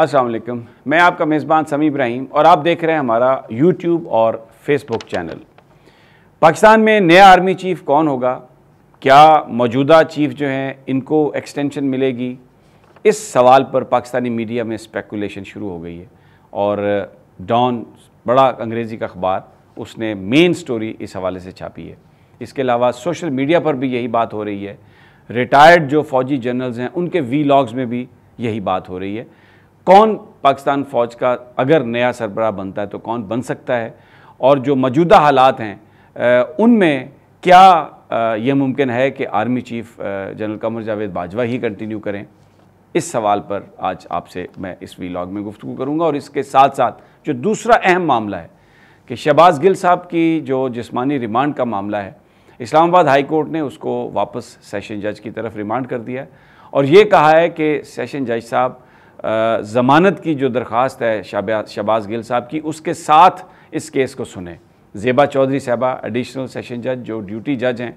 अस्सलाम वालेकुम मैं आपका मेज़बान समी इब्राहिम और आप देख रहे हैं हमारा यूट्यूब और फेसबुक चैनल पाकिस्तान में नया आर्मी चीफ़ कौन होगा क्या मौजूदा चीफ़ जो हैं इनको एक्सटेंशन मिलेगी इस सवाल पर पाकिस्तानी मीडिया में स्पेकुलेशन शुरू हो गई है और डॉन बड़ा अंग्रेज़ी का अखबार उसने मेन स्टोरी इस हवाले से छापी है इसके अलावा सोशल मीडिया पर भी यही बात हो रही है रिटायर्ड जो फ़ौजी जनरल्स हैं उनके वी में भी यही बात हो रही है कौन पाकिस्तान फ़ौज का अगर नया सरबराह बनता है तो कौन बन सकता है और जो मौजूदा हालात हैं उनमें क्या यह मुमकिन है कि army chief general Qamar Javed Bajwa ही कंटिन्यू करें इस सवाल पर आज आपसे मैं इस वीलॉग में गुफ्तु करूंगा और इसके साथ साथ जो दूसरा अहम मामला है कि शहबाज गिल साहब की जो जिस्मानी रिमांड का मामला है इस्लामाबाद हाई कोर्ट ने उसको वापस सेशन जज की तरफ रिमांड कर दिया और ये कहा है कि सेशन जज साहब ज़मानत की जो दरख्वास्त है शबाज़ गिल साहब की उसके साथ इस केस को सुने ज़ेबा चौधरी साहबा एडिशनल सेशन जज जो ड्यूटी जज हैं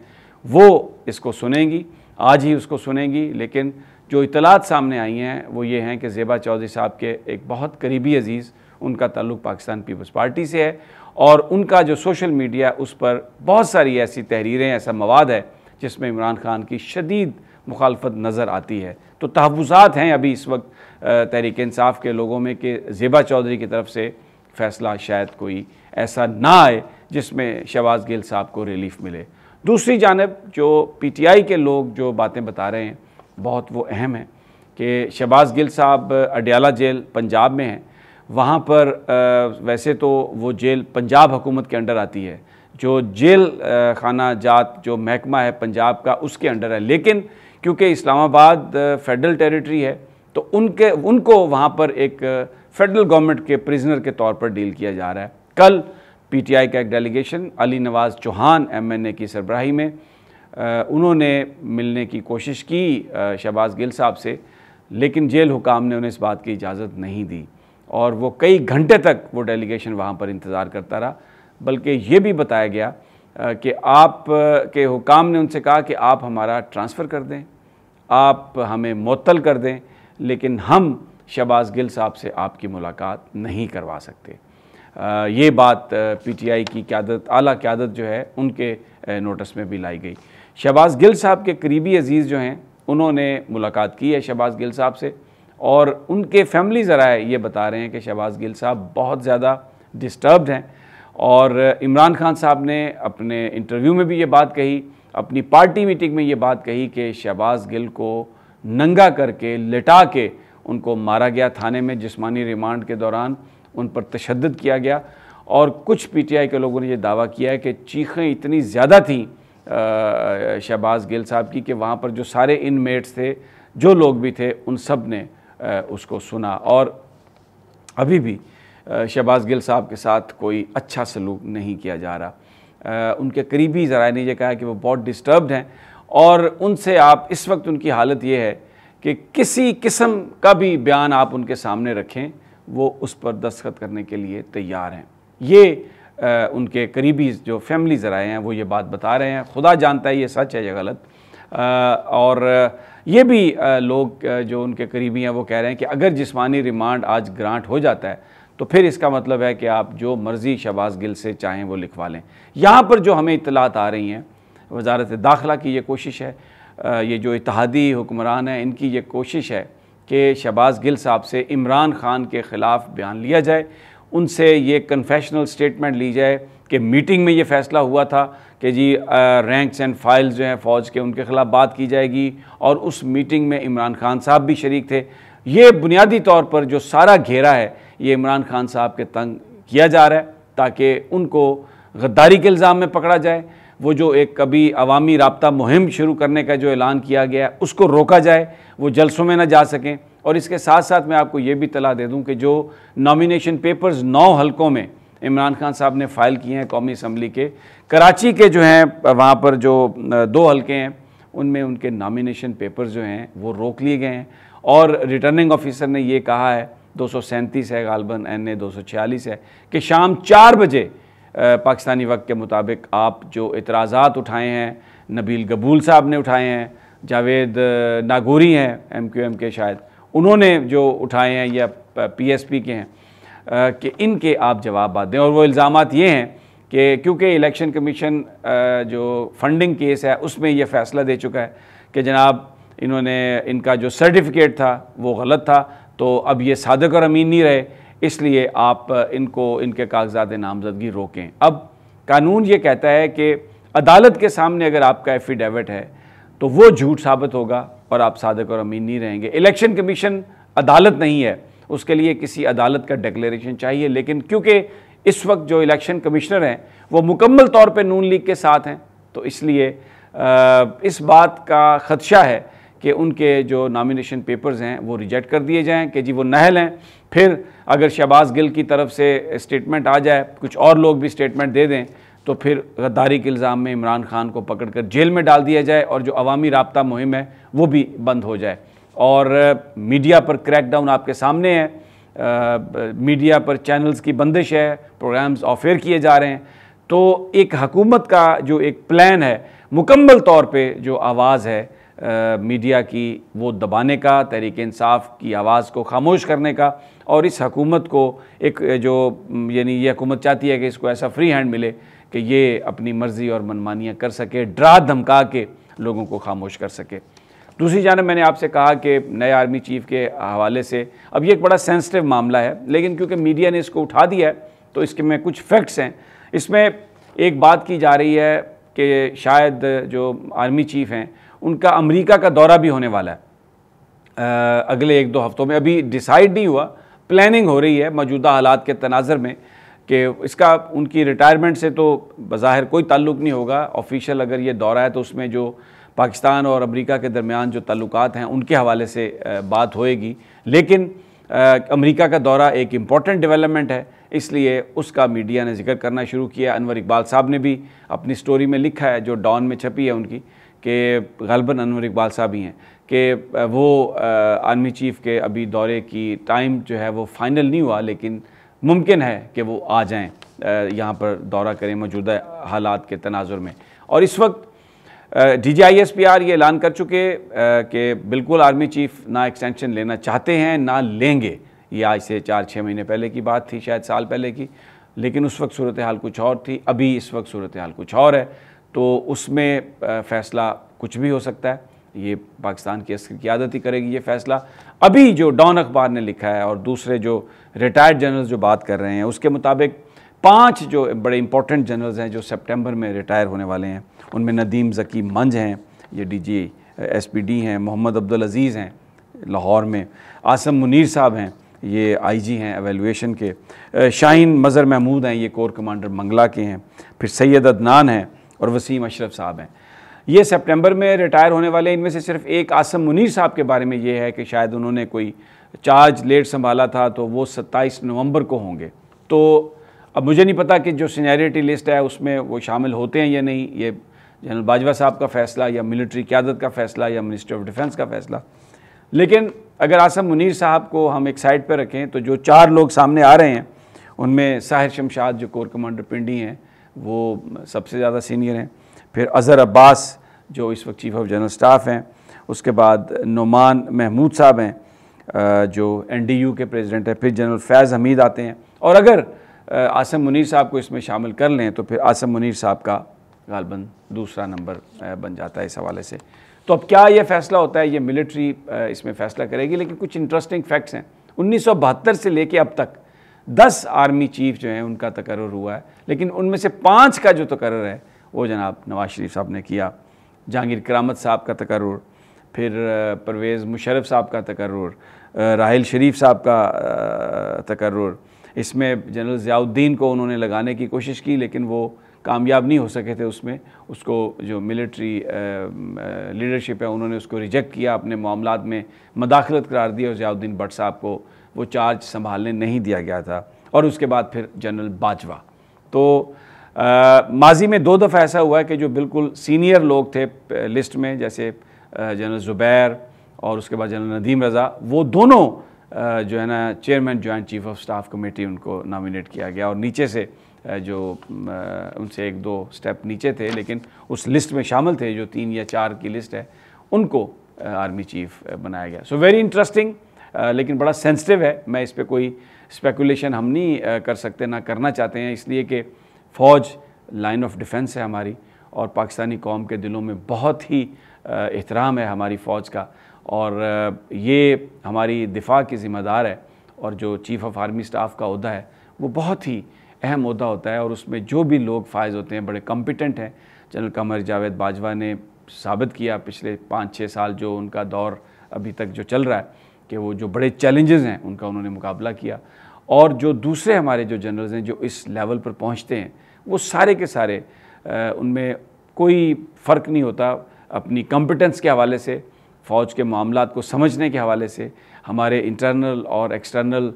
वो इसको सुनेंगी आज ही उसको सुनेंगी लेकिन जो इतलात सामने आई हैं वो ये हैं कि ज़ेबा चौधरी साहब के एक बहुत करीबी अजीज़ उनका ताल्लुक पाकिस्तान पीपल्स पार्टी से है और उनका जो सोशल मीडिया उस पर बहुत सारी ऐसी तहरीरें ऐसा मवाद है जिसमें इमरान खान की शदीद मुखालफत नज़र आती है तो तहफ़ात हैं अभी इस वक्त तहरीक इंसाफ के लोगों में कि ज़ेबा चौधरी की तरफ से फ़ैसला शायद कोई ऐसा ना आए जिसमें शहबाज गिल साहब को रिलीफ़ मिले दूसरी जानब जो पी टी आई के लोग जो बातें बता रहे हैं बहुत वो अहम हैं कि शहबाज गिल साहब अडयाला जेल पंजाब में हैं वहाँ पर आ, वैसे तो वो जेल पंजाब हुकूमत के अंडर आती है जो जेल खाना जात जो महकमा है पंजाब का उसके अंडर है लेकिन क्योंकि इस्लामाबाद फेडरल टेरिटरी है तो उनके उनको वहाँ पर एक फेडरल गवर्नमेंट के प्रिजनर के तौर पर डील किया जा रहा है कल पीटीआई का एक डेलीगेशन अली नवाज़ चौहान एमएनए की सरबराही में उन्होंने मिलने की कोशिश की शहबाज गिल साहब से लेकिन जेल हुकाम ने उन्हें इस बात की इजाज़त नहीं दी और वो कई घंटे तक वो डेलीगेशन वहाँ पर इंतज़ार करता रहा बल्कि ये भी बताया गया कि आप के हुकाम ने उनसे कहा कि आप हमारा ट्रांसफ़र कर दें आप हमें मअतल कर दें लेकिन हम शबाज़ गिल साहब से आपकी मुलाकात नहीं करवा सकते ये बात पी टी आई की क्यादत अली क्यादत जो है उनके नोटिस में भी लाई गई शबाज़ गिल साहब के करीबी अजीज़ जो हैं उन्होंने मुलाकात की है शबाज़ गिल साहब से और उनके फैमिली ज़रा ये बता रहे हैं कि शबाज़ गिल साहब बहुत ज़्यादा डिस्टर्ब हैं और इमरान खान साहब ने अपने इंटरव्यू में भी ये बात कही अपनी पार्टी मीटिंग में ये बात कही कि शहबाज गिल को नंगा करके लिटा के उनको मारा गया थाने में जिस्मानी रिमांड के दौरान उन पर तशद किया गया और कुछ पीटीआई के लोगों ने यह दावा किया है कि चीखें इतनी ज़्यादा थीं शहबाज गिल साहब की कि वहाँ पर जो सारे इनमेट्स थे जो लोग भी थे उन सब ने उसको सुना और अभी भी शहबाज गिल साहब के साथ कोई अच्छा सलूक नहीं किया जा रहा उनके करीबी ज़रा ने यह कहा कि वो बहुत डिस्टर्ब्ड हैं और उनसे आप इस वक्त उनकी हालत ये है कि किसी किस्म का भी बयान आप उनके सामने रखें वो उस पर दस्तखत करने के लिए तैयार हैं ये आ, उनके करीबी जो फैमिली ज़रा हैं वो ये बात बता रहे हैं खुदा जानता है ये सच है या गलत आ, और ये भी आ, लोग जो उनके करीबी हैं वो कह रहे हैं कि अगर जिस्मानी रिमांड आज ग्रांट हो जाता है तो फिर इसका मतलब है कि आप जो मर्ज़ी शहबाज गिल से चाहें वो लिखवा लें यहाँ पर जो हमें इतलात आ रही हैं वजारत दाखिला की ये कोशिश है ये जो इतिहादी हुक्मरान हैं इनकी ये कोशिश है कि शहबाज गिल साहब से इमरान खान के ख़िलाफ़ बयान लिया जाए उनसे ये कन्फेशनल स्टेटमेंट ली जाए कि मीटिंग में ये फ़ैसला हुआ था कि जी रैंक्स एंड फाइल्स जो हैं फ़ौज के उनके ख़िलाफ़ बात की जाएगी और उस मीटिंग में इमरान खान साहब भी शरीक थे ये बुनियादी तौर पर जो सारा घेरा है ये इमरान खान साहब के तंग किया जा रहा है ताकि उनको गद्दारी के इल्ज़ाम में पकड़ा जाए वो जो एक कभी अवामी रबता मुहिम शुरू करने का जो ऐलान किया गया है उसको रोका जाए वो जलसों में ना जा सकें और इसके साथ साथ मैं आपको ये भी तलाह दे दूँ कि जो नॉमिनेशन पेपर्स नौ हलकों में इमरान खान साहब ने फ़ाइल किए हैं कौमी असम्बली के कराची के जो हैं वहाँ पर जो दो हल्के हैं उनमें उनके नामिनेशन पेपर्स जो हैं वो रोक लिए गए हैं और रिटर्निंग ऑफिसर ने ये कहा है दो है गालबन एन ए दो है कि शाम चार बजे पाकिस्तानी वक्त के मुताबिक आप जो एतराज़ात उठाए हैं नबील गबूल साहब ने उठाए हैं जावेद नागोरी हैं एम क्यू एम के शायद उन्होंने जो उठाए हैं या पी एस पी के हैं कि इनके आप जवाब दें और वो इल्ज़ाम ये हैं कि क्योंकि इलेक्शन कमीशन जो फंडिंग केस है उसमें यह फ़ैसला दे चुका है कि जनाब इन्होंने इनका जो सर्टिफिकेट था वो गलत था तो अब ये सादक और अमीन नहीं रहे इसलिए आप इनको इनके कागजात नामजदगी रोकें अब कानून ये कहता है कि अदालत के सामने अगर आपका एफिडेविट है तो वो झूठ साबित होगा और आप सादक और अमीन नहीं रहेंगे इलेक्शन कमीशन अदालत नहीं है उसके लिए किसी अदालत का डिक्लेरेशन चाहिए लेकिन क्योंकि इस वक्त जो इलेक्शन कमिश्नर हैं वो मुकम्मल तौर पे नून लीग के साथ हैं तो इसलिए इस बात का ख़दशा है कि उनके जो नामिनेशन पेपर्स हैं वो रिजेक्ट कर दिए जाएं कि जी वो नहल हैं फिर अगर शहबाज गिल की तरफ से स्टेटमेंट आ जाए कुछ और लोग भी स्टेटमेंट दे दें तो फिर गद्दारी के इल्ज़ाम में इमरान खान को पकड़ कर जेल में डाल दिया जाए और जो अवामी रबता मुहिम है वो भी बंद हो जाए और मीडिया पर क्रैकडाउन आपके सामने है आ, मीडिया पर चैनल्स की बंदिश है प्रोग्राम्स ऑफेयर किए जा रहे हैं तो एक हकूमत का जो एक प्लान है मुकम्मल तौर पे जो आवाज़ है मीडिया की वो दबाने का तहरीक इंसाफ की आवाज़ को खामोश करने का और इस हकूमत को एक जो यानी ये हकूमत चाहती है कि इसको ऐसा फ्री हैंड मिले कि ये अपनी मर्ज़ी और मनमानियाँ कर सके ड्रा धमका के लोगों को खामोश कर सके दूसरी जानब मैंने आपसे कहा कि नए आर्मी चीफ के हवाले से अब ये एक बड़ा सेंसिटिव मामला है लेकिन क्योंकि मीडिया ने इसको उठा दिया है तो इसके में कुछ फैक्ट्स हैं इसमें एक बात की जा रही है कि शायद जो आर्मी चीफ हैं उनका अमेरिका का दौरा भी होने वाला है आ, अगले एक दो हफ्तों में अभी डिसाइड नहीं हुआ प्लानिंग हो रही है मौजूदा हालात के तनाजर में कि इसका उनकी रिटायरमेंट से तो बाहिर कोई ताल्लुक़ नहीं होगा ऑफिशियल अगर ये दौरा है तो उसमें जो पाकिस्तान और अमेरिका के दरमियान जो ताल्लुक हैं उनके हवाले से बात होएगी लेकिन अमेरिका का दौरा एक इम्पॉर्टेंट डेवलपमेंट है इसलिए उसका मीडिया ने जिक्र करना शुरू किया अनवर इकबाल साहब ने भी अपनी स्टोरी में लिखा है जो डॉन में छपी है उनकी कि गलबन अनवर इकबाल साहब ही हैं कि वो आर्मी चीफ़ के अभी दौरे की टाइम जो है वो फ़ाइनल नहीं हुआ लेकिन मुमकिन है कि वो आ जाएं यहाँ पर दौरा करें मौजूदा हालात के तनाजुर में और इस वक्त D G I S P R ये ऐलान कर चुके कि बिल्कुल आर्मी चीफ़ ना एक्सटेंशन लेना चाहते हैं ना लेंगे ये आज से चार छः महीने पहले की बात थी शायद साल पहले की लेकिन उस वक्त सूरत हाल कुछ और थी अभी इस वक्त सूरत हाल कुछ और है तो उसमें फ़ैसला कुछ भी हो सकता है ये पाकिस्तान की अस्कर की आदत ही करेगी ये फ़ैसला अभी जो डॉन अखबार ने लिखा है और दूसरे जो रिटायर्ड जनरल्स जो बात कर रहे हैं उसके मुताबिक पांच जो बड़े इंपॉर्टेंट जनरल्स हैं जो सितंबर में रिटायर होने वाले हैं उनमें नदीम जकी मंज हैं ये डीजी एसपीडी हैं मोहम्मद अब्दुल अज़ीज़ हैं लाहौर में आसम मुनीर साहब हैं ये आईजी हैं एवेलुएशन के शाहीन मज़र महमूद हैं ये कोर कमांडर मंगला के हैं फिर सैयद अदनान हैं और वसीम अशरफ साहब हैं ये सितंबर में रिटायर होने वाले इनमें से सिर्फ एक आसम मुनीर साहब के बारे में ये है कि शायद उन्होंने कोई चार्ज लेट संभाला था तो वो 27 नवंबर को होंगे तो अब मुझे नहीं पता कि जो सीनियरिटी लिस्ट है उसमें वो शामिल होते हैं या नहीं ये जनरल बाजवा साहब का फ़ैसला या मिलिट्री क्यादत का फ़ैसला या मिनिस्टर ऑफ डिफेंस का फ़ैसला लेकिन अगर आसम मुनीर साहब को हम एक साइड पर रखें तो जो चार लोग सामने आ रहे हैं उनमें साहिर शमशाद जो कोर कमांडर पिंडी हैं वो सबसे ज़्यादा सीनियर हैं फिर अज़हर अब्बास जो इस वक्त चीफ ऑफ जनरल स्टाफ हैं उसके बाद नुमान महमूद साहब हैं जो एनडीयू के प्रेसिडेंट हैं फिर जनरल फैज़ हमीद आते हैं और अगर आसम मुनीर साहब को इसमें शामिल कर लें तो फिर आसम मुनीर साहब का गालबन दूसरा नंबर बन जाता है इस हवाले से तो अब क्या यह फ़ैसला होता है ये मिलिट्री इसमें फ़ैसला करेगी लेकिन कुछ इंटरेस्टिंग फैक्ट्स हैं उन्नीस से लेके अब तक दस आर्मी चीफ जो हैं उनका तकर हुआ है लेकिन उनमें से पाँच का जो तकर है वो जनाब नवाज शरीफ साहब ने किया जहांगीर करामत साहब का तकर फिर परवेज़ मुशरफ साहब का तकर राहल शरीफ साहब का तकर इसमें जनरल ज़ियाउद्दीन को उन्होंने लगाने की कोशिश की लेकिन वो कामयाब नहीं हो सके थे उसमें उसको जो मिलिट्री लीडरशिप है उन्होंने उसको रिजेक्ट किया अपने मामला में मदाखलत करार दी और ज़ियाउद्दीन भट्ट साहब को वो चार्ज संभालने नहीं दिया गया था और उसके बाद फिर जनरल बाजवा तो माजी में दो दफ़ा ऐसा हुआ है कि जो बिल्कुल सीनियर लोग थे लिस्ट में जैसे जनरल ज़ुबैर और उसके बाद जनरल नदीम रज़ा वो दोनों जो है ना chairman joint chief of staff committee उनको नामिनेट किया गया और नीचे से जो उनसे एक दो स्टेप नीचे थे लेकिन उस लिस्ट में शामिल थे जो तीन या चार की लिस्ट है उनको आर्मी चीफ बनाया गया सो वेरी इंटरेस्टिंग लेकिन बड़ा सेंसिटिव है मैं इस पर कोई स्पेकुलेशन हम नहीं कर सकते ना करना चाहते हैं इसलिए कि फ़ौज लाइन ऑफ डिफेंस है हमारी और पाकिस्तानी कौम के दिलों में बहुत ही एहतराम है हमारी फ़ौज का और ये हमारी दिफा की ज़िम्मेदार है और जो चीफ़ ऑफ आर्मी स्टाफ का अहदा है वो बहुत ही अहम अहदा होता है और उसमें जो भी लोग फायज होते हैं बड़े कम्पिटेंट हैं जनरल कमर जावेद बाजवा ने साबित किया पिछले पाँच छः साल जो उनका दौर अभी तक जो चल रहा है कि वो जो बड़े चैलेंजेस हैं उनका उन्होंने मुकाबला किया और जो दूसरे हमारे जो जनरल्स हैं जो इस लेवल पर पहुंचते हैं वो सारे के सारे उनमें कोई फ़र्क नहीं होता अपनी कॉम्पिटेंस के हवाले से फ़ौज के मामला को समझने के हवाले से हमारे इंटरनल और एक्सटर्नल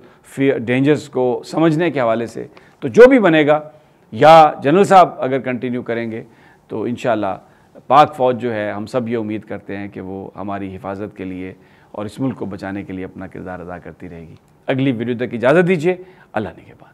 डेंजर्स को समझने के हवाले से तो जो भी बनेगा या जनरल साहब अगर कंटिन्यू करेंगे तो इन पाक फ़ौज जो है हम सब ये उम्मीद करते हैं कि वो हमारी हिफाजत के लिए और इस मुल्क को बचाने के लिए अपना किरदार अदा करती रहेगी अगली वीडियो तक इजाज़त दीजिए अल्लाह ने के बाद